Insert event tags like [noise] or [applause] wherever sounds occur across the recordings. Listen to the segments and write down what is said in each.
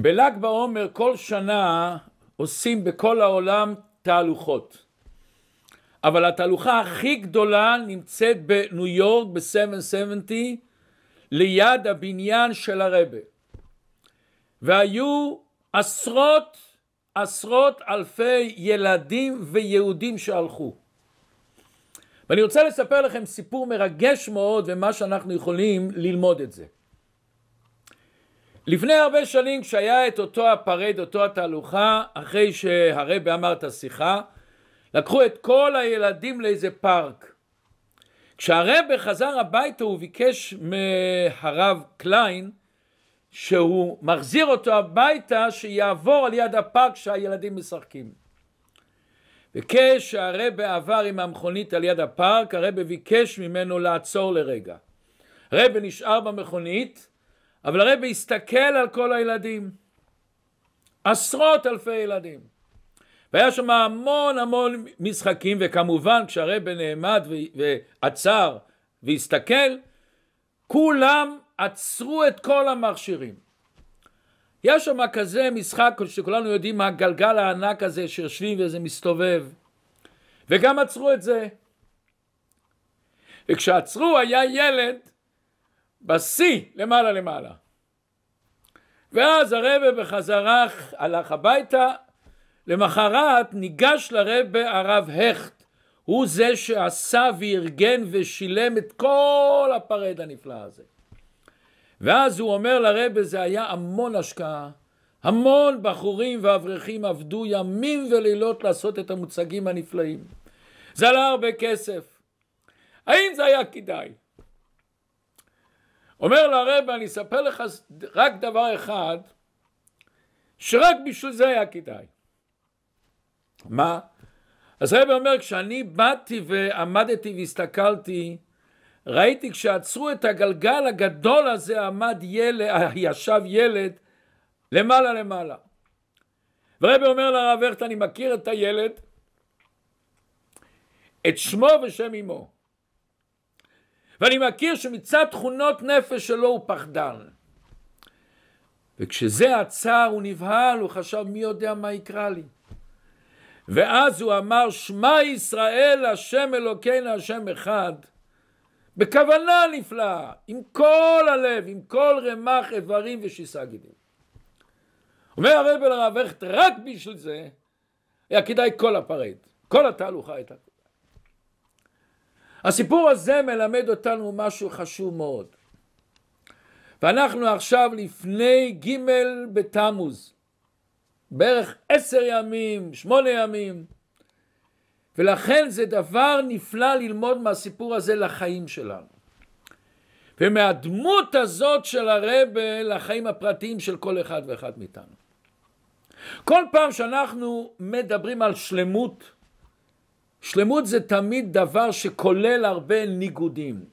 בל"ג בעומר כל שנה עושים בכל העולם תהלוכות. אבל התהלוכה הכי גדולה נמצאת בניו יורק ב-770 ליד הבניין של הרבה. והיו עשרות עשרות אלפי ילדים ויהודים שהלכו. ואני רוצה לספר לכם סיפור מרגש מאוד ומה שאנחנו יכולים ללמוד את זה. לפני הרבה שנים כשהיה את אותו הפרד, אותו התהלוכה, אחרי שהרבי אמר את השיחה, לקחו את כל הילדים לאיזה פארק. כשהרבי חזר הביתה הוא ביקש מהרב קליין שהוא מחזיר אותו הביתה שיעבור על יד הפארק שהילדים משחקים. וכשהרבי עבר עם המכונית על יד הפארק הרבי ביקש ממנו לעצור לרגע. הרבי נשאר במכונית אבל הרבי הסתכל על כל הילדים, עשרות אלפי ילדים. והיה שם המון המון משחקים, וכמובן כשהרבי נעמד ועצר והסתכל, כולם עצרו את כל המכשירים. יש שם כזה משחק שכולנו יודעים מה הגלגל הענק הזה שיושבים וזה מסתובב וגם עצרו את זה. וכשעצרו היה ילד בשיא, למעלה למעלה. ואז הרבה בחזרה הלך הביתה, למחרת ניגש לרבה הרב הכט, הוא זה שעשה וארגן ושילם את כל הפרד הנפלא הזה. ואז הוא אומר לרבה, זה היה המון השקעה, המון בחורים ואברכים עבדו ימים ולילות לעשות את המוצגים הנפלאים. זה עלה הרבה כסף. האם זה היה כדאי? אומר לו הרב, אני אספר לך רק דבר אחד, שרק בשביל זה היה כדאי. מה? אז הרב אומר, כשאני באתי ועמדתי והסתכלתי, ראיתי כשעצרו את הגלגל הגדול הזה, עמד ילד, ישב ילד למעלה למעלה. ורבי אומר לרב הכט, אני מכיר את הילד, את שמו ושם אמו. ואני מכיר שמצד תכונות נפש שלו הוא פחדן. וכשזה עצר הוא נבהל, הוא חשב מי יודע מה יקרה לי. ואז הוא אמר שמע ישראל השם אלוקינו השם אחד בכוונה נפלאה, עם כל הלב, עם כל רמ"ח איברים ושיסה גידים. אומר הרב אל הרב רק בשביל זה היה כדאי כל הפרד, כל התהלוכה הייתה. הסיפור הזה מלמד אותנו משהו חשוב מאוד. ואנחנו עכשיו לפני ג' בתמוז, בערך עשר ימים, שמונה ימים, ולכן זה דבר נפלא ללמוד מהסיפור הזה לחיים שלנו. ומהדמות הזאת של הרבה לחיים הפרטיים של כל אחד ואחד מאיתנו. כל פעם שאנחנו מדברים על שלמות, שלמות זה תמיד דבר שכולל הרבה ניגודים.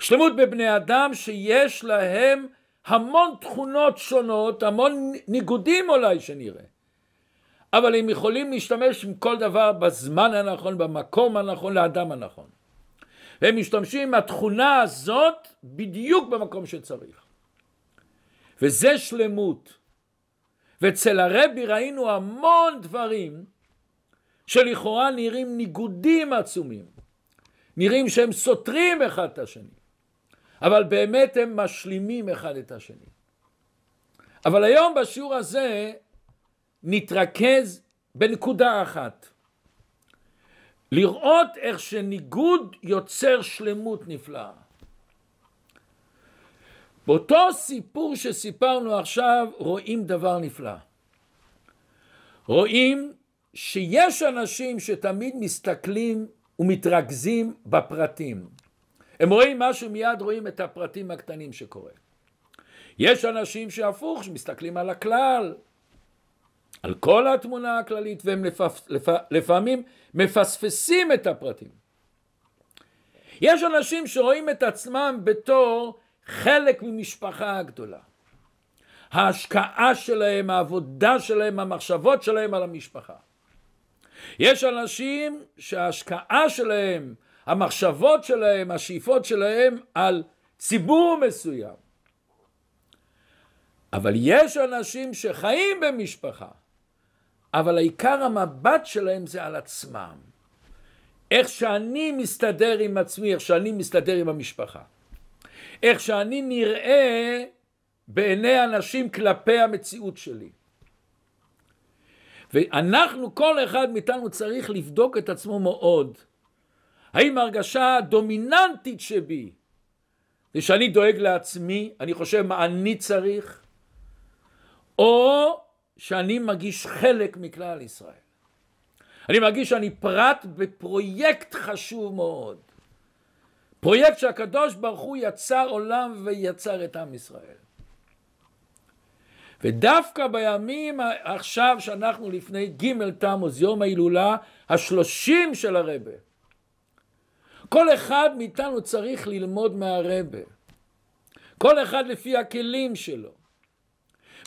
שלמות בבני אדם שיש להם המון תכונות שונות, המון ניגודים אולי שנראה. אבל הם יכולים להשתמש עם כל דבר בזמן הנכון, במקום הנכון, לאדם הנכון. והם משתמשים עם התכונה הזאת בדיוק במקום שצריך. וזה שלמות. ואצל הרבי ראינו המון דברים שלכאורה נראים ניגודים עצומים, נראים שהם סותרים אחד את השני, אבל באמת הם משלימים אחד את השני. אבל היום בשיעור הזה נתרכז בנקודה אחת, לראות איך שניגוד יוצר שלמות נפלאה. באותו סיפור שסיפרנו עכשיו רואים דבר נפלא. רואים שיש אנשים שתמיד מסתכלים ומתרכזים בפרטים. הם רואים משהו, מיד רואים את הפרטים הקטנים שקורה. יש אנשים שהפוך, שמסתכלים על הכלל, על כל התמונה הכללית, והם לפ... לפ... לפעמים מפספסים את הפרטים. יש אנשים שרואים את עצמם בתור חלק ממשפחה הגדולה. ההשקעה שלהם, העבודה שלהם, המחשבות שלהם על המשפחה. יש אנשים שההשקעה שלהם, המחשבות שלהם, השאיפות שלהם על ציבור מסוים. אבל יש אנשים שחיים במשפחה, אבל העיקר המבט שלהם זה על עצמם. איך שאני מסתדר עם עצמי, איך שאני מסתדר עם המשפחה. איך שאני נראה בעיני אנשים כלפי המציאות שלי. ואנחנו, כל אחד מאיתנו צריך לבדוק את עצמו מאוד. האם ההרגשה הדומיננטית שבי זה שאני דואג לעצמי, אני חושב מה אני צריך, או שאני מגיש חלק מכלל ישראל. אני מרגיש שאני פרט בפרויקט חשוב מאוד. פרויקט שהקדוש ברוך הוא יצר עולם ויצר את עם ישראל. ודווקא בימים עכשיו שאנחנו לפני ג' תמוז, יום ההילולה השלושים של הרבה. כל אחד מאיתנו צריך ללמוד מהרבה. כל אחד לפי הכלים שלו.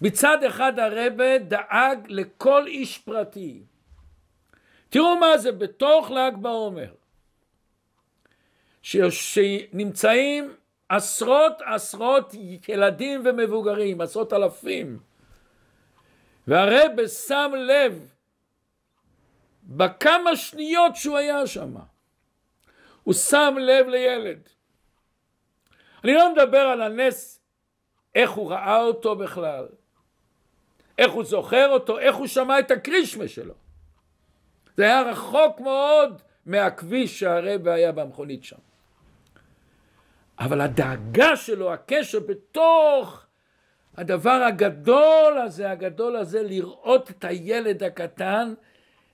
מצד אחד הרבה דאג לכל איש פרטי. תראו מה זה בתוך ל"ג בעומר, שנמצאים עשרות עשרות ילדים ומבוגרים, עשרות אלפים. והרבה שם לב בכמה שניות שהוא היה שם. הוא שם לב לילד. אני לא מדבר על הנס, איך הוא ראה אותו בכלל, איך הוא זוכר אותו, איך הוא שמע את הקרישמה שלו. זה היה רחוק מאוד מהכביש שהרבה היה במכונית שם. אבל הדאגה שלו, הקשר בתוך הדבר הגדול הזה, הגדול הזה, לראות את הילד הקטן,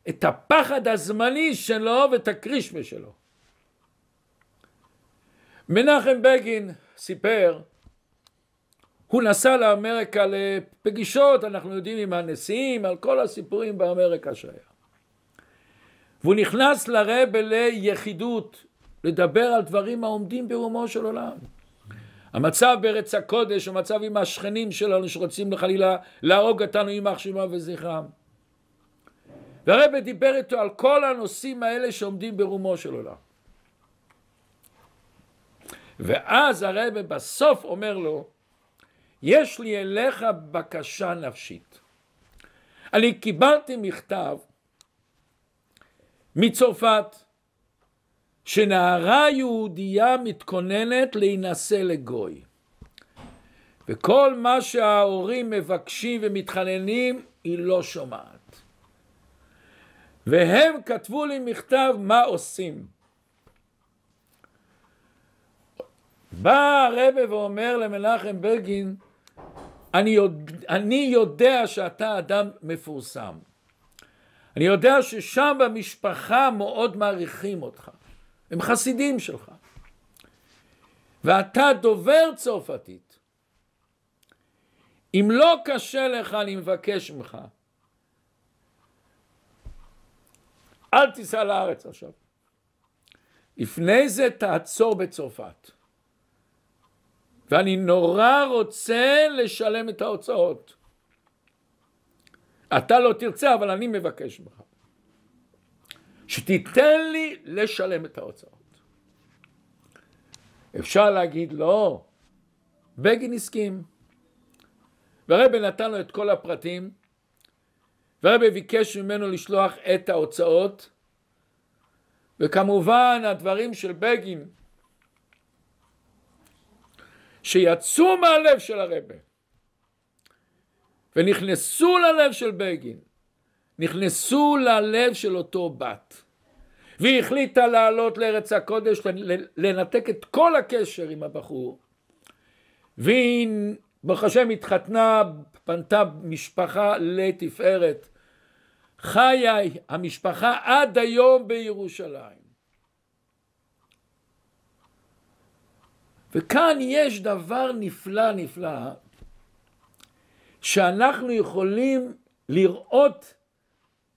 את הפחד הזמני שלו ואת הקרישמה שלו. מנחם בגין סיפר, הוא נסע לאמריקה לפגישות, אנחנו יודעים עם הנשיאים, על כל הסיפורים באמריקה שהיה. והוא נכנס לרב ליחידות לדבר על דברים העומדים ברומו של עולם. המצב בארץ הקודש הוא מצב עם השכנים שלנו שרוצים חלילה להרוג אותנו יימח שמם וזכרם. והרבא דיבר איתו על כל הנושאים האלה שעומדים ברומו של עולם. ואז הרבא בסוף אומר לו, יש לי אליך בקשה נפשית. אני קיבלתי מכתב מצרפת, שנערה יהודייה מתכוננת להינשא לגוי. וכל מה שההורים מבקשים ומתחננים, היא לא שומעת. והם כתבו לי מכתב מה עושים. בא הרבה ואומר למנחם בגין, אני, יודע, אני יודע שאתה אדם מפורסם. אני יודע ששם במשפחה מאוד מעריכים אותך. הם חסידים שלך. ואתה דובר צרפתית. אם לא קשה לך, אני מבקש ממך, אל תיסע לארץ עכשיו. לפני זה תעצור בצרפת. ואני נורא רוצה לשלם את ההוצאות. אתה לא תרצה, אבל אני מבקש ממך. שתיתן לי לשלם את ההוצאות. אפשר להגיד לא, בגין הסכים. והרבי נתן לו את כל הפרטים, והרבי ביקש ממנו לשלוח את ההוצאות, וכמובן הדברים של בגין שיצאו מהלב של הרבה ונכנסו ללב של בגין נכנסו ללב של אותו בת. והיא החליטה לעלות לארץ הקודש, לנתק את כל הקשר עם הבחור. והיא, ברוך השם, התחתנה, פנתה משפחה לתפארת. חיה המשפחה עד היום בירושלים. וכאן יש דבר נפלא נפלא, שאנחנו יכולים לראות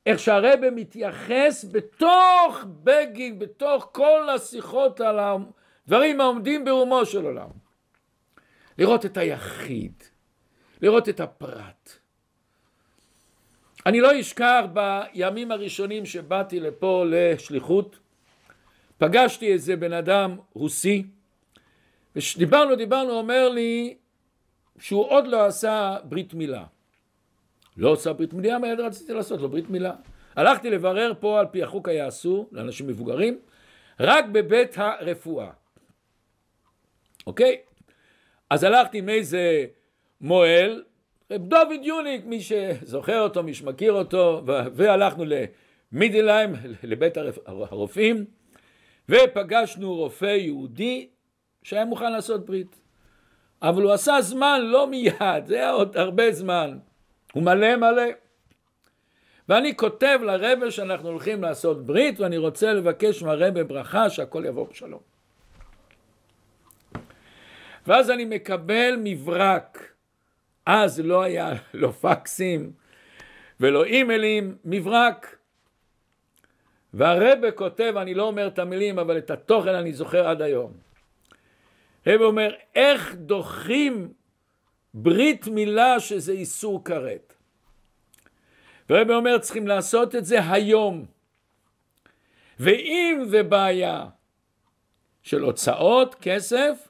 איך שהרבא מתייחס בתוך בגין, בתוך כל השיחות על הדברים העומדים ברומו של עולם. לראות את היחיד, לראות את הפרט. אני לא אשכח בימים הראשונים שבאתי לפה לשליחות, פגשתי איזה בן אדם רוסי, ודיברנו, דיברנו, אומר לי שהוא עוד לא עשה ברית מילה. לא עושה ברית מילה, מיד רציתי לעשות לו לא ברית מילה. הלכתי לברר פה על פי החוק היה אסור לאנשים מבוגרים, רק בבית הרפואה. אוקיי? אז הלכתי עם איזה מוהל, רב דוד יוניק, מי שזוכר אותו, מי שמכיר אותו, והלכנו למידלהיים, לבית הרופאים, ופגשנו רופא יהודי שהיה מוכן לעשות ברית. אבל הוא עשה זמן לא מיד, זה היה עוד הרבה זמן. הוא מלא מלא. ואני כותב לרבה שאנחנו הולכים לעשות ברית, ואני רוצה לבקש מהרבה ברכה שהכל יבוא בשלום. ואז אני מקבל מברק. אז לא היה לא פקסים ולא אימיילים, מברק. והרבה כותב, אני לא אומר את המילים, אבל את התוכן אני זוכר עד היום. רבה אומר, איך דוחים ברית מילה שזה איסור כרת. ורבי אומר צריכים לעשות את זה היום. ואם זה בעיה של הוצאות, כסף,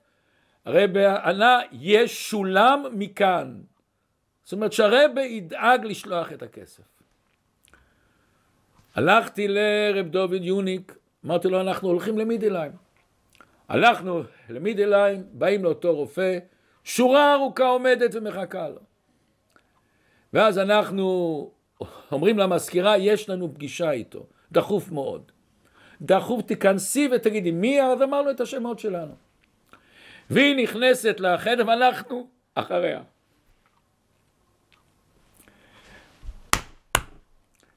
הרבי ענה יש שולם מכאן. זאת אומרת שהרבי ידאג לשלוח את הכסף. הלכתי לרב דוד יוניק, אמרתי לו אנחנו הולכים למידליים. הלכנו למידליים, באים לאותו רופא, שורה ארוכה עומדת ומחכה לו. ואז אנחנו אומרים למזכירה, יש לנו פגישה איתו, דחוף מאוד. דחוף, תיכנסי ותגידי, מי? אז אמרנו את השמות שלנו. והיא נכנסת לחדר ואנחנו אחריה.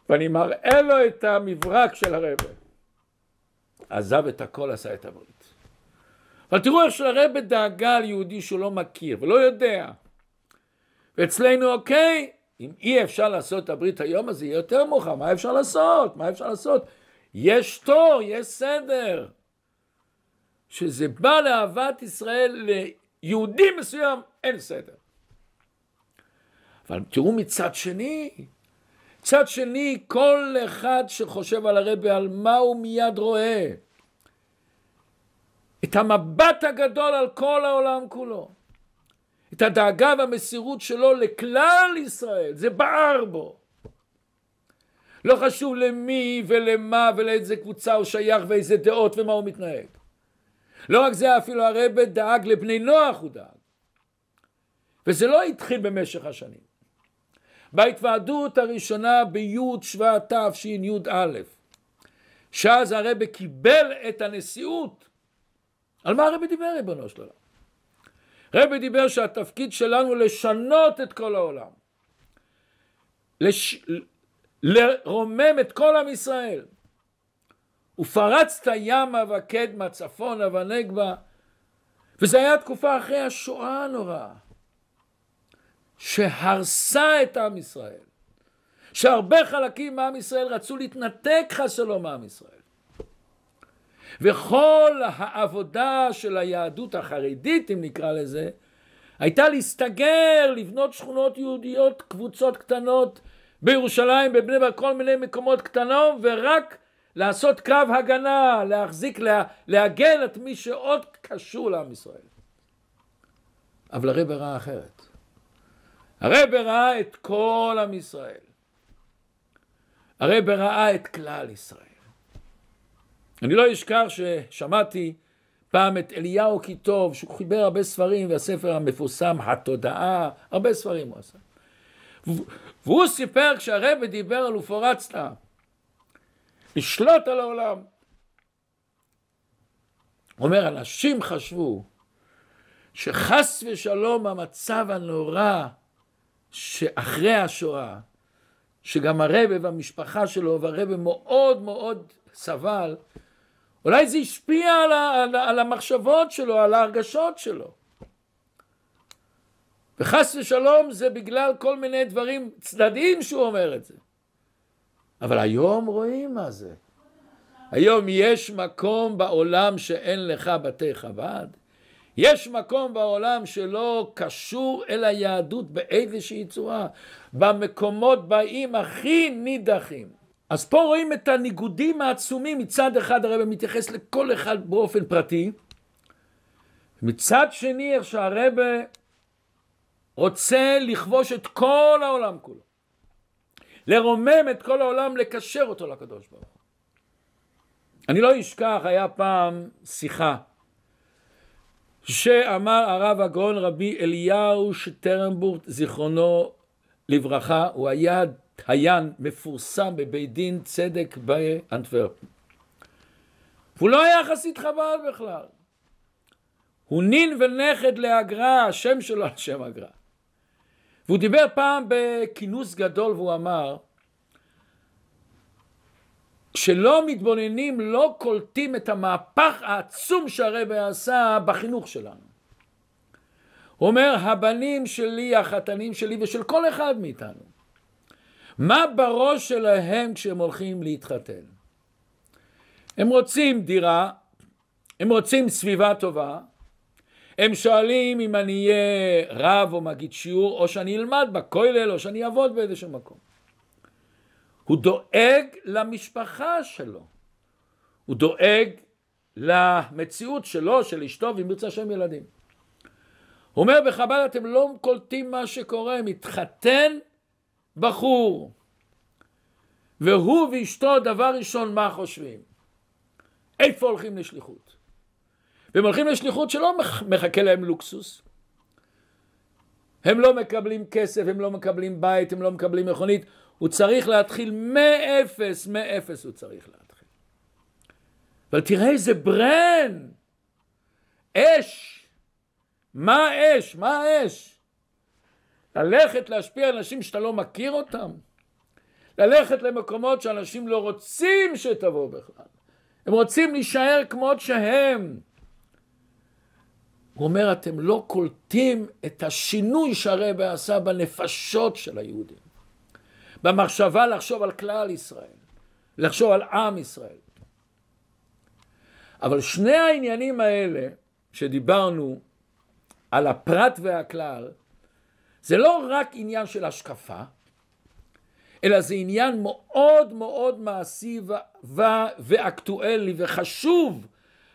ואני מראה לו את המברק של הרבל. עזב את הכל, עשה את הברית. אבל תראו איך שהרבה דאגה על יהודי שהוא לא מכיר ולא יודע. ואצלנו, אוקיי, אם אי אפשר לעשות את הברית היום, הזה, יהיה יותר מאוחר, מה אפשר לעשות? מה אפשר לעשות? יש תור, יש סדר. שזה בא לאהבת ישראל ליהודי מסוים, אין סדר. אבל תראו מצד שני, מצד שני, כל אחד שחושב על הרבה, על מה הוא מיד רואה. את המבט הגדול על כל העולם כולו, את הדאגה והמסירות שלו לכלל ישראל, זה בער בו. לא חשוב למי ולמה ולאיזה קבוצה הוא שייך ואיזה דעות ומה הוא מתנהג. לא רק זה, אפילו הרבה דאג לבני נוח הוא דאג. וזה לא התחיל במשך השנים. בהתוועדות הראשונה בי' שבט תשי"א, שאז הרבה קיבל את הנשיאות על מה הרבי דיבר, ריבונו של עולם? רבי דיבר שהתפקיד שלנו לשנות את כל העולם. לש... לרומם את כל עם ישראל. ופרצת ימה וקדמה, צפונה ונגבה. וזה היה תקופה אחרי השואה הנוראה, שהרסה את עם ישראל. שהרבה חלקים מעם ישראל רצו להתנתק חס שלום מעם ישראל. וכל העבודה של היהדות החרדית, אם נקרא לזה, הייתה להסתגר, לבנות שכונות יהודיות, קבוצות קטנות בירושלים, בבני ברק, כל מיני מקומות קטנות, ורק לעשות קרב הגנה, להחזיק, לה, להגן את מי שעוד קשור לעם ישראל. אבל הרב ראה אחרת. הרב ראה את כל עם ישראל. הרב ראה את כלל ישראל. אני לא אשכח ששמעתי פעם את אליהו כי טוב, שהוא חיבר הרבה ספרים, והספר המפורסם, התודעה, הרבה ספרים הוא עשה. והוא סיפר כשהרבא דיבר על ופורצת, לשלוט על העולם. הוא אומר, אנשים חשבו שחס ושלום המצב הנורא שאחרי השואה, שגם הרבה והמשפחה שלו והרבה מאוד מאוד סבל, אולי זה השפיע על, ה, על, על המחשבות שלו, על ההרגשות שלו. וחס ושלום זה בגלל כל מיני דברים צדדיים שהוא אומר את זה. אבל היום רואים מה זה. היום יש מקום בעולם שאין לך בתי חב"ד, יש מקום בעולם שלא קשור אל היהדות באיזושהי צורה, במקומות באים הכי נידחים. אז פה רואים את הניגודים העצומים, מצד אחד הרב מתייחס לכל אחד באופן פרטי, מצד שני איך שהרב רוצה לכבוש את כל העולם כולו, לרומם את כל העולם, לקשר אותו לקדוש ברוך הוא. אני לא אשכח, היה פעם שיחה שאמר הרב הגאון רבי אליהו שטרנבורט, זיכרונו לברכה, הוא היה קיין מפורסם בבית דין צדק באנטוורפ. והוא לא היה חסיד חב"ד בכלל. הוא נין ונכד לאגרא, השם שלו על שם אגרא. והוא דיבר פעם בכינוס גדול והוא אמר כשלא מתבוננים, לא קולטים את המהפך העצום שהרבי עשה בחינוך שלנו. הוא אומר, הבנים שלי, החתנים שלי ושל כל אחד מאיתנו מה בראש שלהם כשהם הולכים להתחתן? הם רוצים דירה, הם רוצים סביבה טובה, הם שואלים אם אני אהיה רב או מגיד שיעור, או שאני אלמד בכולל, או שאני אעבוד באיזשהו מקום. הוא דואג למשפחה שלו, הוא דואג למציאות שלו, של אשתו, ואם ירצה שם ילדים. הוא אומר, בחב"ד אתם לא קולטים מה שקורה, מתחתן בחור, והוא ואשתו דבר ראשון מה חושבים? איפה הולכים לשליחות? והם הולכים לשליחות שלא מחכה להם לוקסוס. הם לא מקבלים כסף, הם לא מקבלים בית, הם לא מקבלים מכונית, הוא צריך להתחיל מאפס, מאפס הוא צריך להתחיל. אבל תראה איזה ברן! אש! מה אש? מה אש? ללכת להשפיע על אנשים שאתה לא מכיר אותם, ללכת למקומות שאנשים לא רוצים שתבוא בכלל, הם רוצים להישאר כמות שהם. הוא אומר, אתם לא קולטים את השינוי שהרבא עשה בנפשות של היהודים, במחשבה לחשוב על כלל ישראל, לחשוב על עם ישראל. אבל שני העניינים האלה, שדיברנו על הפרט והכלל, זה לא רק עניין של השקפה, אלא זה עניין מאוד מאוד מעשי ו- ו- ואקטואלי וחשוב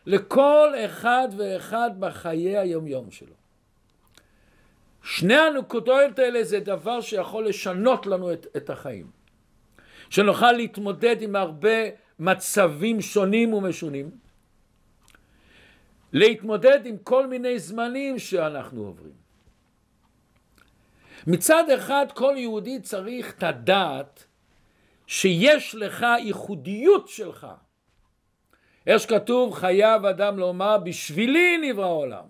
לכל אחד ואחד בחיי היומיום שלו. שני הנקודות האלה זה דבר שיכול לשנות לנו את, את החיים. שנוכל להתמודד עם הרבה מצבים שונים ומשונים. להתמודד עם כל מיני זמנים שאנחנו עוברים. מצד אחד כל יהודי צריך את הדעת שיש לך ייחודיות שלך. איך שכתוב חייב אדם לומר בשבילי נברא העולם.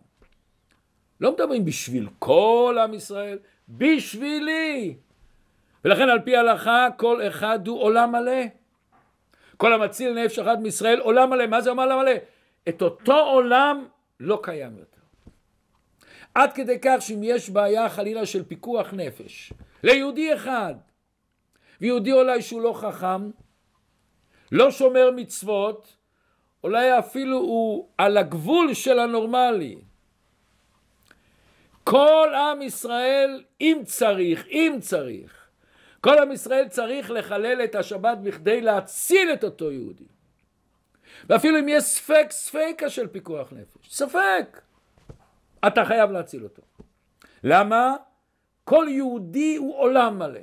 לא מדברים בשביל כל עם ישראל, בשבילי. ולכן על פי ההלכה כל אחד הוא עולם מלא. כל המציל נפש אחד מישראל עולם מלא. מה זה אומר עולם מלא? את אותו עולם לא קיים יותר. עד כדי כך שאם יש בעיה חלילה של פיקוח נפש ליהודי אחד, ויהודי אולי שהוא לא חכם, לא שומר מצוות, אולי אפילו הוא על הגבול של הנורמלי. כל עם ישראל, אם צריך, אם צריך, כל עם ישראל צריך לחלל את השבת בכדי להציל את אותו יהודי. ואפילו אם יש ספק ספקה של פיקוח נפש, ספק. אתה חייב להציל אותו. למה? כל יהודי הוא עולם מלא.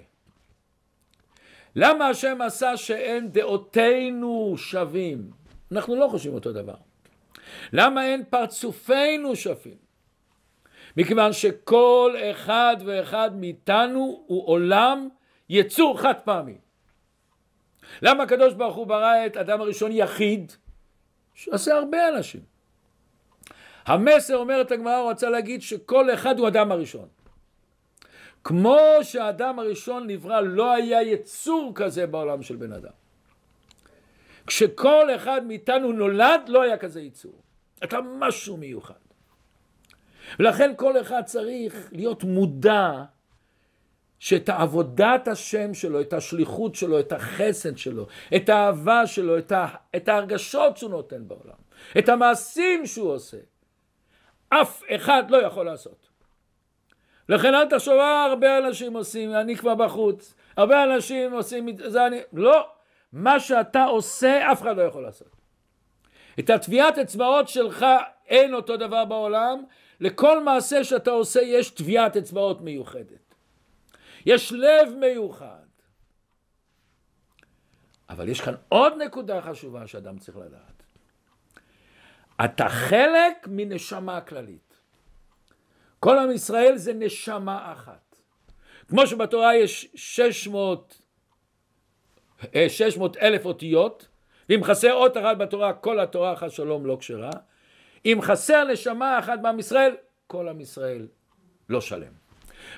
למה השם עשה שאין דעותינו שווים? אנחנו לא חושבים אותו דבר. למה אין פרצופינו שווים? מכיוון שכל אחד ואחד מאיתנו הוא עולם יצור חד פעמי. למה הקדוש ברוך הוא ברא את אדם הראשון יחיד? שעושה הרבה אנשים. המסר, אומרת הגמרא, הוא רצה להגיד שכל אחד הוא אדם הראשון. כמו שהאדם הראשון נברא, לא היה יצור כזה בעולם של בן אדם. כשכל אחד מאיתנו נולד, לא היה כזה יצור. אתה משהו מיוחד. ולכן כל אחד צריך להיות מודע שאת עבודת השם שלו, את השליחות שלו, את החסד שלו, את האהבה שלו, את, ה... את ההרגשות שהוא נותן בעולם, את המעשים שהוא עושה, אף אחד לא יכול לעשות. לכן אל תחשוב, אה, הרבה אנשים עושים, אני כבר בחוץ, הרבה אנשים עושים, זה אני, לא, מה שאתה עושה אף אחד לא יכול לעשות. את הטביעת אצבעות שלך אין אותו דבר בעולם, לכל מעשה שאתה עושה יש טביעת אצבעות מיוחדת. יש לב מיוחד. אבל יש כאן עוד נקודה חשובה שאדם צריך לדעת. אתה חלק מנשמה כללית. כל עם ישראל זה נשמה אחת. כמו שבתורה יש 600, 600 אה, אלף אותיות, ואם חסר אות אחת בתורה, כל התורה אחת שלום לא כשרה. אם חסר נשמה אחת בעם ישראל, כל עם ישראל לא שלם.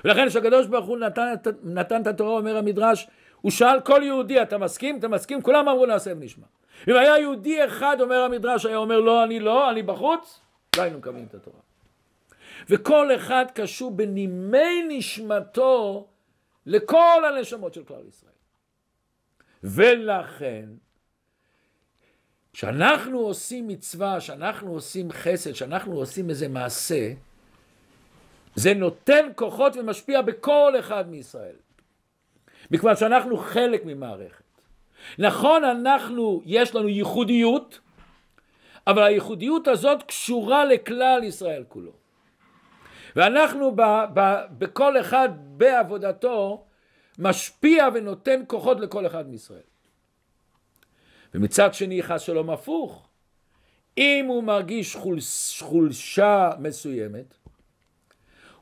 ולכן כשהקדוש ברוך הוא נתן, נתן את התורה, אומר המדרש, הוא שאל כל יהודי, אתה מסכים? אתה מסכים? כולם אמרו נעשה ונשמע. אם היה יהודי אחד, אומר המדרש, היה אומר לא, אני לא, אני בחוץ, לא היינו מקבלים את התורה. וכל אחד קשור בנימי נשמתו לכל הנשמות של כלל ישראל. ולכן, כשאנחנו עושים מצווה, כשאנחנו עושים חסד, כשאנחנו עושים איזה מעשה, זה נותן כוחות ומשפיע בכל אחד מישראל. מכיוון שאנחנו חלק ממערכת. נכון, אנחנו, יש לנו ייחודיות, אבל הייחודיות הזאת קשורה לכלל ישראל כולו. ואנחנו ב, ב, בכל אחד בעבודתו משפיע ונותן כוחות לכל אחד מישראל. ומצד שני חס שלום הפוך, אם הוא מרגיש חולשה מסוימת,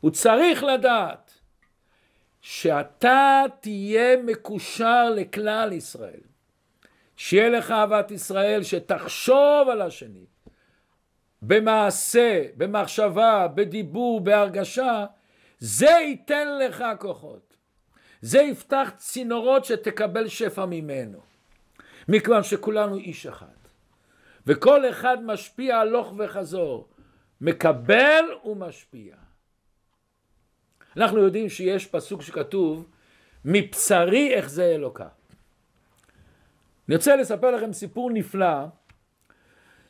הוא צריך לדעת שאתה תהיה מקושר לכלל ישראל. שיהיה לך אהבת ישראל, שתחשוב על השני. במעשה, במחשבה, בדיבור, בהרגשה, זה ייתן לך כוחות. זה יפתח צינורות שתקבל שפע ממנו. מכיוון שכולנו איש אחד. וכל אחד משפיע הלוך וחזור. מקבל ומשפיע. אנחנו יודעים שיש פסוק שכתוב, מבשרי אחזה אלוקה. אני רוצה לספר לכם סיפור נפלא,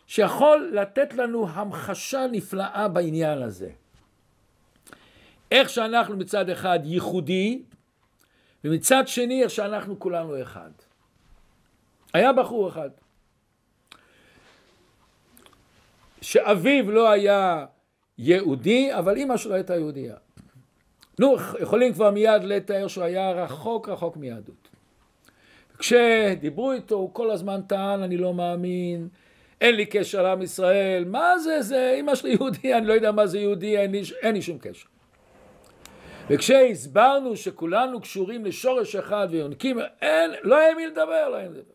שיכול לתת לנו המחשה נפלאה בעניין הזה. איך שאנחנו מצד אחד ייחודי, ומצד שני איך שאנחנו כולנו אחד. היה בחור אחד, שאביו לא היה יהודי, אבל אימא שלו הייתה יהודייה. נו, יכולים כבר מיד לתאר שהוא היה רחוק רחוק מיהדות. כשדיברו איתו הוא כל הזמן טען אני לא מאמין, אין לי קשר לעם ישראל, מה זה זה, אמא שלי יהודי, אני לא יודע מה זה יהודי, אין לי, אין לי שום קשר. וכשהסברנו שכולנו קשורים לשורש אחד ויונקים, אין, לא היה מי לדבר, לא היה מי לדבר.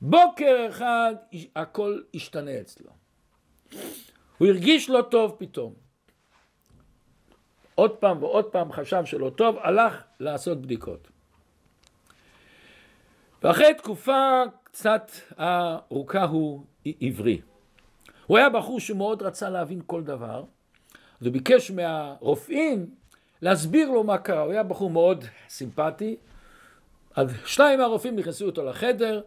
בוקר אחד הכל השתנה אצלו. הוא הרגיש לא טוב פתאום. עוד פעם ועוד פעם חשב שלא טוב, הלך לעשות בדיקות. ואחרי תקופה קצת ארוכה הוא עברי. הוא היה בחור שמאוד רצה להבין כל דבר, אז הוא ביקש מהרופאים להסביר לו מה קרה. הוא היה בחור מאוד סימפטי, אז שניים מהרופאים נכנסו אותו לחדר,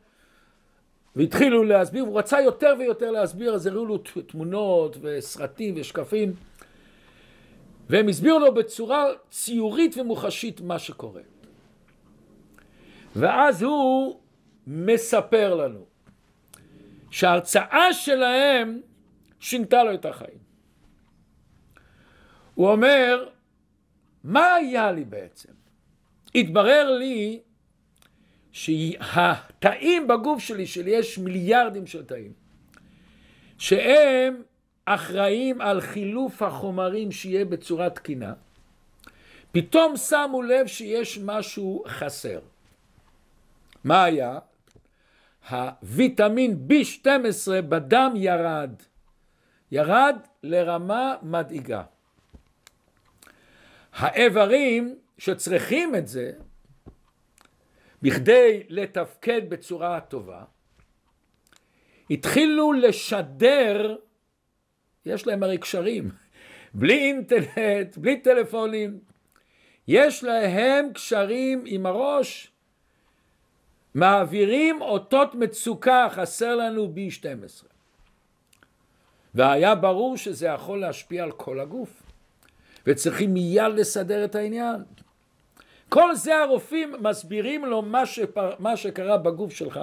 והתחילו להסביר, הוא רצה יותר ויותר להסביר, אז הראו לו תמונות וסרטים ושקפים. והם הסבירו לו בצורה ציורית ומוחשית מה שקורה. ואז הוא מספר לנו שההרצאה שלהם שינתה לו את החיים. הוא אומר, מה היה לי בעצם? התברר לי שהתאים בגוף שלי, שלי יש מיליארדים של תאים, שהם אחראים על חילוף החומרים שיהיה בצורה תקינה, פתאום שמו לב שיש משהו חסר. מה היה? הוויטמין B12 בדם ירד. ירד לרמה מדאיגה. האיברים שצריכים את זה בכדי לתפקד בצורה טובה, התחילו לשדר יש להם הרי קשרים, בלי אינטרנט, בלי טלפונים, יש להם קשרים עם הראש, מעבירים אותות מצוקה, חסר לנו B12. והיה ברור שזה יכול להשפיע על כל הגוף, וצריכים מיד לסדר את העניין. כל זה הרופאים מסבירים לו מה, שפר, מה שקרה בגוף שלך,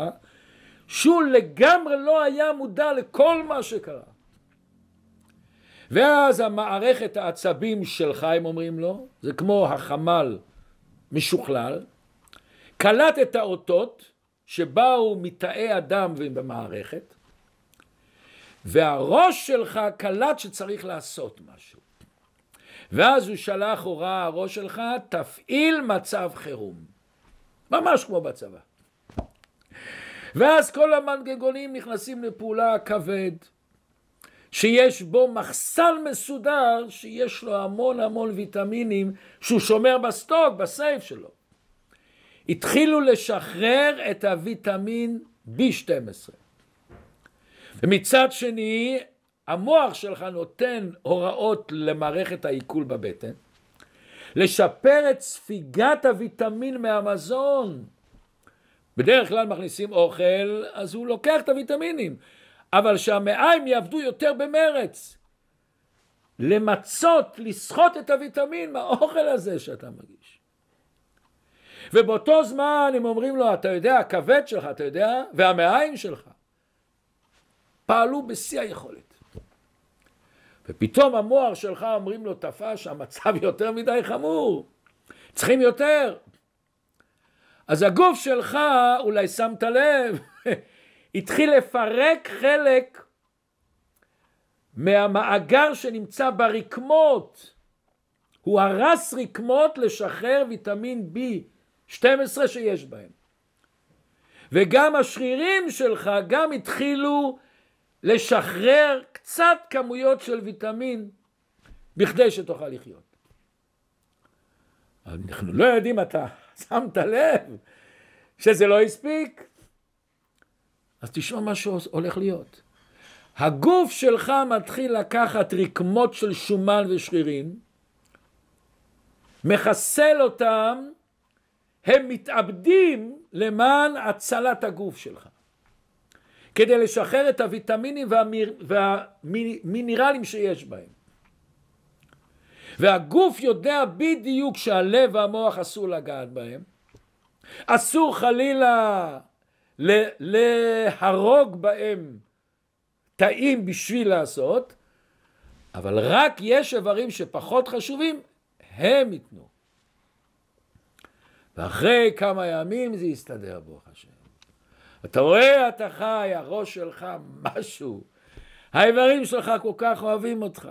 שהוא לגמרי לא היה מודע לכל מה שקרה. ואז המערכת העצבים שלך, הם אומרים לו, זה כמו החמ"ל משוכלל, קלט את האותות שבאו מתאי הדם ובמערכת, והראש שלך קלט שצריך לעשות משהו. ואז הוא שלח הוראה, הראש שלך, תפעיל מצב חירום. ממש כמו בצבא. ואז כל המנגנונים נכנסים לפעולה כבד, שיש בו מחסל מסודר, שיש לו המון המון ויטמינים שהוא שומר בסטוק, בסייף שלו. התחילו לשחרר את הוויטמין B12. ומצד שני, המוח שלך נותן הוראות למערכת העיכול בבטן, לשפר את ספיגת הוויטמין מהמזון. בדרך כלל מכניסים אוכל, אז הוא לוקח את הוויטמינים. אבל שהמעיים יעבדו יותר במרץ. למצות, לסחוט את הוויטמין מהאוכל הזה שאתה מגיש. ובאותו זמן הם אומרים לו, אתה יודע, הכבד שלך, אתה יודע, והמעיים שלך, פעלו בשיא היכולת. ופתאום המוח שלך אומרים לו, תפש, שהמצב [laughs] יותר מדי חמור, צריכים יותר. אז הגוף שלך, אולי שמת לב, התחיל לפרק חלק מהמאגר שנמצא ברקמות. הוא הרס רקמות לשחרר ויטמין B12 שיש בהם. וגם השרירים שלך גם התחילו לשחרר קצת כמויות של ויטמין בכדי שתוכל לחיות. אנחנו לא יודעים, אתה שמת לב שזה לא הספיק? אז תשמע מה שהולך להיות. הגוף שלך מתחיל לקחת רקמות של שומן ושרירים, מחסל אותם, הם מתאבדים למען הצלת הגוף שלך. כדי לשחרר את הוויטמינים והמיר, והמינרלים שיש בהם. והגוף יודע בדיוק שהלב והמוח אסור לגעת בהם. אסור חלילה להרוג בהם תאים בשביל לעשות, אבל רק יש איברים שפחות חשובים, הם ייתנו. ואחרי כמה ימים זה יסתדר, ברוך השם. אתה רואה, אתה חי, הראש שלך משהו. האיברים שלך כל כך אוהבים אותך.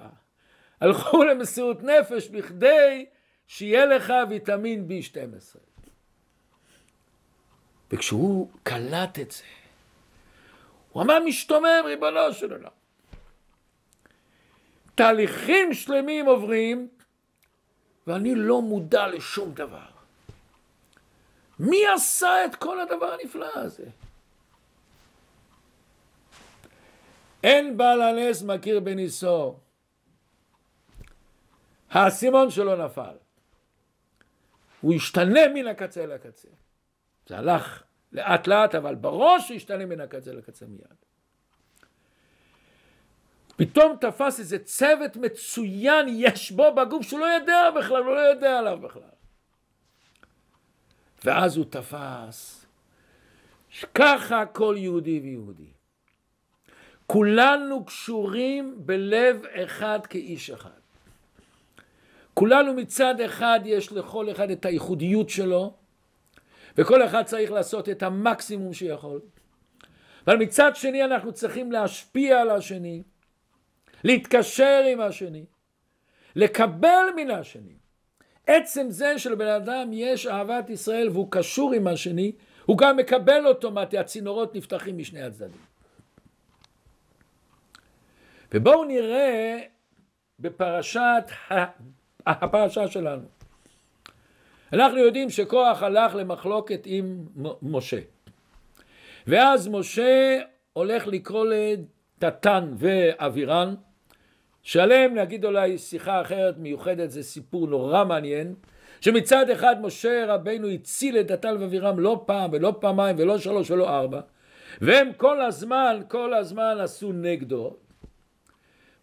הלכו למסירות נפש בכדי שיהיה לך ויטמין B12. וכשהוא קלט את זה, הוא אמר משתומם, ריבונו של עולם. תהליכים שלמים עוברים, ואני לא מודע לשום דבר. מי עשה את כל הדבר הנפלא הזה? אין בעל הנס מכיר בניסו. האסימון שלו נפל. הוא השתנה מן הקצה לקצה. זה הלך לאט לאט, אבל בראש השתלם מן הקצה לקצה מיד. פתאום תפס איזה צוות מצוין יש בו בגוף שהוא לא יודע בכלל, הוא לא יודע עליו בכלל. ואז הוא תפס שככה כל יהודי ויהודי. כולנו קשורים בלב אחד כאיש אחד. כולנו מצד אחד יש לכל אחד את הייחודיות שלו, וכל אחד צריך לעשות את המקסימום שיכול. אבל מצד שני אנחנו צריכים להשפיע על השני, להתקשר עם השני, לקבל מן השני. עצם זה שלבן אדם יש אהבת ישראל והוא קשור עם השני, הוא גם מקבל אוטומטי, הצינורות נפתחים משני הצדדים. ובואו נראה בפרשת, הפרשה שלנו, אנחנו יודעים שכוח הלך למחלוקת עם משה. ואז משה הולך לקרוא לטטן ואבירן, שעליהם נגיד אולי שיחה אחרת מיוחדת, זה סיפור נורא מעניין, שמצד אחד משה רבנו הציל את טטן ואבירם לא פעם ולא פעמיים ולא שלוש ולא ארבע, והם כל הזמן, כל הזמן עשו נגדו,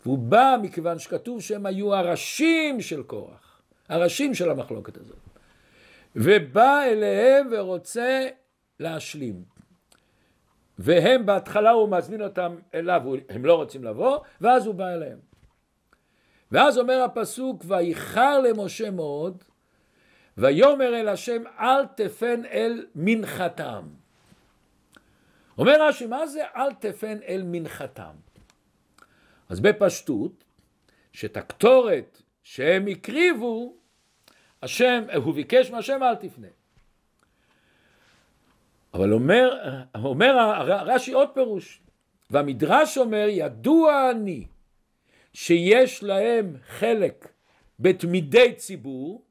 והוא בא מכיוון שכתוב שהם היו הראשים של קורח, הראשים של המחלוקת הזאת. ובא אליהם ורוצה להשלים. והם בהתחלה הוא מזמין אותם אליו, הם לא רוצים לבוא, ואז הוא בא אליהם. ואז אומר הפסוק, ואיחר למשה מאוד, ויאמר אל השם אל תפן אל מנחתם. אומר רש"י, מה זה אל תפן אל מנחתם? אז בפשטות, שאת הקטורת שהם הקריבו, השם, הוא ביקש מהשם אל תפנה. אבל אומר, אומר רש"י עוד פירוש, והמדרש אומר ידוע אני שיש להם חלק בתמידי ציבור,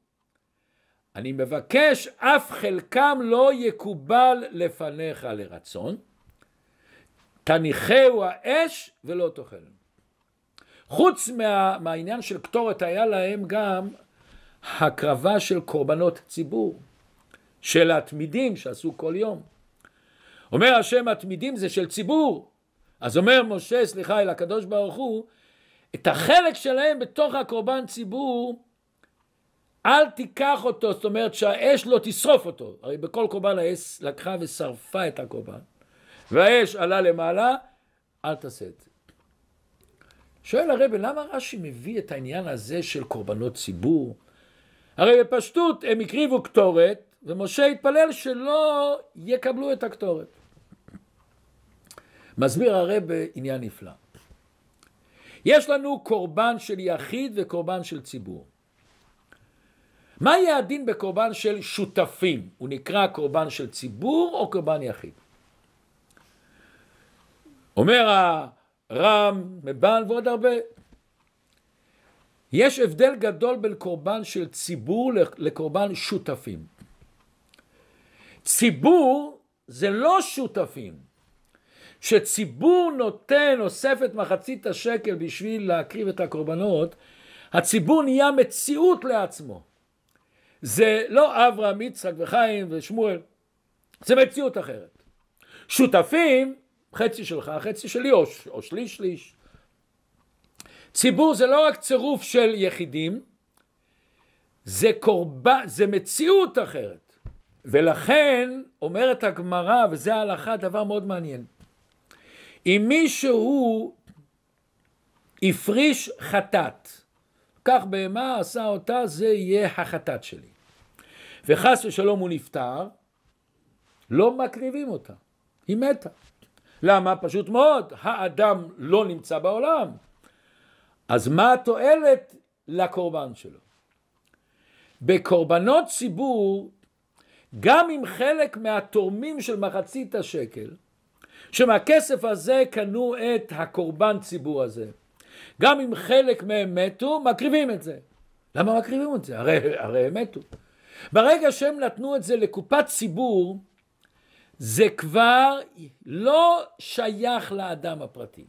אני מבקש אף חלקם לא יקובל לפניך לרצון, תניחהו האש ולא תאכלנו. חוץ מה, מהעניין של קטורת היה להם גם הקרבה של קורבנות ציבור, של התמידים שעשו כל יום. אומר השם התמידים זה של ציבור. אז אומר משה, סליחה, אל הקדוש ברוך הוא, את החלק שלהם בתוך הקורבן ציבור, אל תיקח אותו, זאת אומרת שהאש לא תשרוף אותו. הרי בכל קורבן האש לקחה ושרפה את הקורבן, והאש עלה למעלה, אל תעשה את זה. שואל הרב, למה רש"י מביא את העניין הזה של קורבנות ציבור? הרי בפשטות הם הקריבו קטורת, ומשה התפלל שלא יקבלו את הקטורת. מסביר הרב בעניין נפלא. יש לנו קורבן של יחיד וקורבן של ציבור. מה יהיה הדין בקורבן של שותפים? הוא נקרא קורבן של ציבור או קורבן יחיד? אומר הר"ם, מבעל ועוד הרבה, יש הבדל גדול בין קורבן של ציבור לקורבן שותפים. ציבור זה לא שותפים. כשציבור נותן, אוסף את מחצית השקל בשביל להקריב את הקורבנות, הציבור נהיה מציאות לעצמו. זה לא אברהם, יצחק וחיים ושמואל, זה מציאות אחרת. שותפים, חצי שלך, חצי שלי, או, או שליש שליש. ציבור זה לא רק צירוף של יחידים, זה קורבן, זה מציאות אחרת. ולכן אומרת הגמרא, וזה ההלכה, דבר מאוד מעניין. אם מישהו הפריש חטאת, כך בהמה עשה אותה, זה יהיה החטאת שלי. וחס ושלום הוא נפטר, לא מקריבים אותה, היא מתה. למה? פשוט מאוד, האדם לא נמצא בעולם. אז מה התועלת לקורבן שלו? בקורבנות ציבור, גם אם חלק מהתורמים של מחצית השקל, שמהכסף הזה קנו את הקורבן ציבור הזה, גם אם חלק מהם מתו, מקריבים את זה. למה מקריבים את זה? הרי, הרי הם מתו. ברגע שהם נתנו את זה לקופת ציבור, זה כבר לא שייך לאדם הפרטי.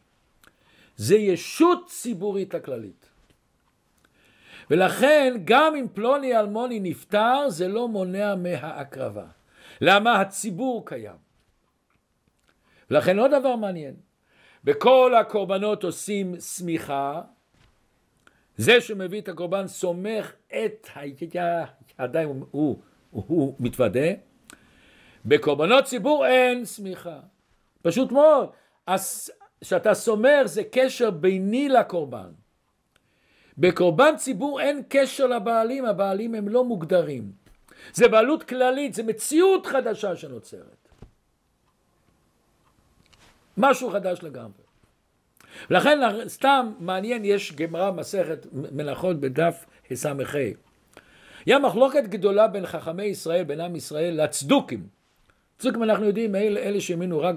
זה ישות ציבורית הכללית. ולכן גם אם פלוני אלמוני נפטר זה לא מונע מההקרבה. למה הציבור קיים. ולכן עוד דבר מעניין, בכל הקורבנות עושים שמיכה, זה שמביא את הקורבן סומך את הידיים, הוא, הוא, הוא מתוודה, בקורבנות ציבור אין שמיכה, פשוט מאוד, שאתה סומר זה קשר ביני לקורבן. בקורבן ציבור אין קשר לבעלים, הבעלים הם לא מוגדרים. זה בעלות כללית, זה מציאות חדשה שנוצרת. משהו חדש לגמרי. לכן סתם מעניין, יש גמרא מסכת מנחות בדף ס"ה. היה מחלוקת גדולה בין חכמי ישראל, בין עם ישראל, לצדוקים. צדוקים אנחנו יודעים, אלה שהאמינו רק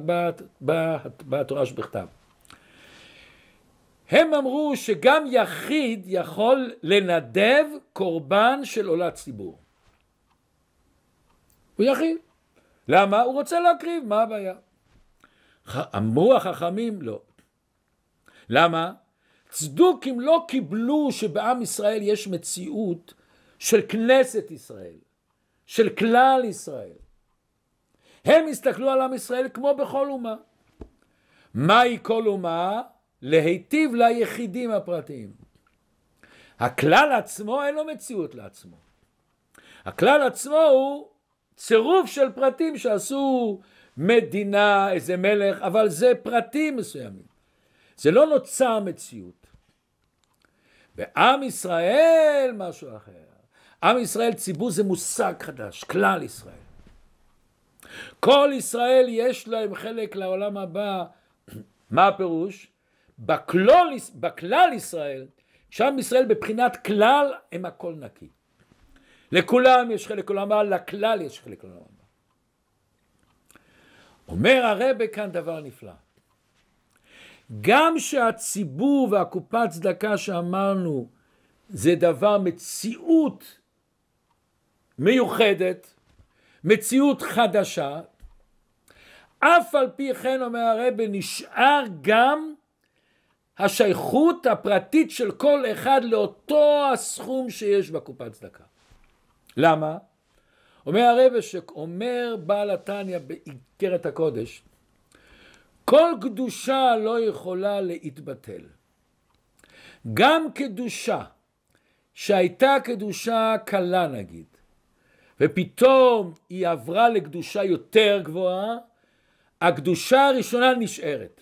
בתורה שבכתב. הם אמרו שגם יחיד יכול לנדב קורבן של עולת ציבור. הוא יחיד. למה? הוא רוצה להקריב, מה הבעיה? אמרו החכמים, לא. למה? צדוקים לא קיבלו שבעם ישראל יש מציאות של כנסת ישראל, של כלל ישראל. הם הסתכלו על עם ישראל כמו בכל אומה. מהי כל אומה? להיטיב ליחידים הפרטיים. הכלל עצמו אין לו מציאות לעצמו. הכלל עצמו הוא צירוף של פרטים שעשו מדינה, איזה מלך, אבל זה פרטים מסוימים. זה לא נוצר מציאות. בעם ישראל משהו אחר. עם ישראל ציבור זה מושג חדש, כלל ישראל. כל ישראל יש להם חלק לעולם הבא. [clears throat] מה הפירוש? בכלול, בכלל ישראל, שם ישראל בבחינת כלל הם הכל נקי. לכולם יש חלק עולם הבא, לכלל יש חלק עולם הבא. אומר הרבה כאן דבר נפלא. גם שהציבור והקופת צדקה שאמרנו זה דבר, מציאות מיוחדת, מציאות חדשה, אף על פי כן אומר הרבה נשאר גם השייכות הפרטית של כל אחד לאותו הסכום שיש בקופת צדקה. למה? אומר הרב שאומר בעל התניא באיגרת הקודש, כל קדושה לא יכולה להתבטל. גם קדושה שהייתה קדושה קלה נגיד, ופתאום היא עברה לקדושה יותר גבוהה, הקדושה הראשונה נשארת.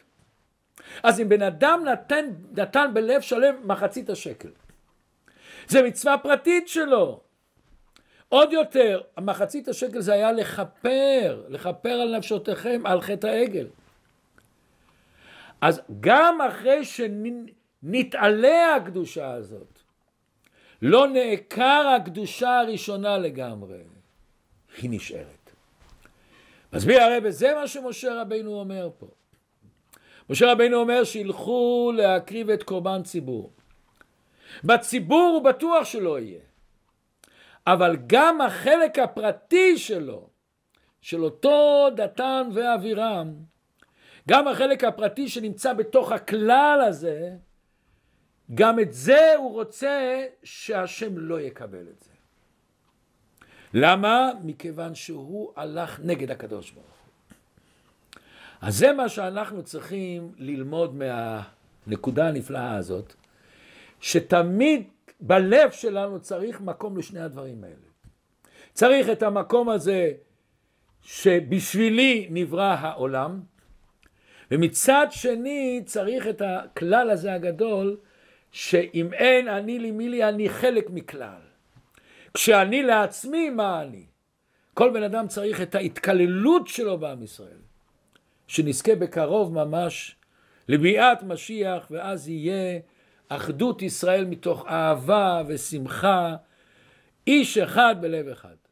אז אם בן אדם נתן, נתן בלב שלם מחצית השקל, זה מצווה פרטית שלו. עוד יותר, מחצית השקל זה היה לכפר, לכפר על נפשותיכם, על חטא העגל. אז גם אחרי שנתעלה הקדושה הזאת, לא נעקר הקדושה הראשונה לגמרי, היא נשארת. מסביר הרי בזה מה שמשה רבינו אומר פה. משה רבינו אומר שילכו להקריב את קורבן ציבור. בציבור הוא בטוח שלא יהיה, אבל גם החלק הפרטי שלו, של אותו דתן ואבירם, גם החלק הפרטי שנמצא בתוך הכלל הזה, גם את זה הוא רוצה שהשם לא יקבל את זה. למה? מכיוון שהוא הלך נגד הקדוש ברוך אז זה מה שאנחנו צריכים ללמוד מהנקודה הנפלאה הזאת, שתמיד בלב שלנו צריך מקום לשני הדברים האלה. צריך את המקום הזה שבשבילי נברא העולם, ומצד שני צריך את הכלל הזה הגדול, שאם אין אני לי מי לי, אני חלק מכלל. כשאני לעצמי, מה אני? כל בן אדם צריך את ההתקללות שלו בעם ישראל. שנזכה בקרוב ממש לביאת משיח, ואז יהיה אחדות ישראל מתוך אהבה ושמחה, איש אחד בלב אחד.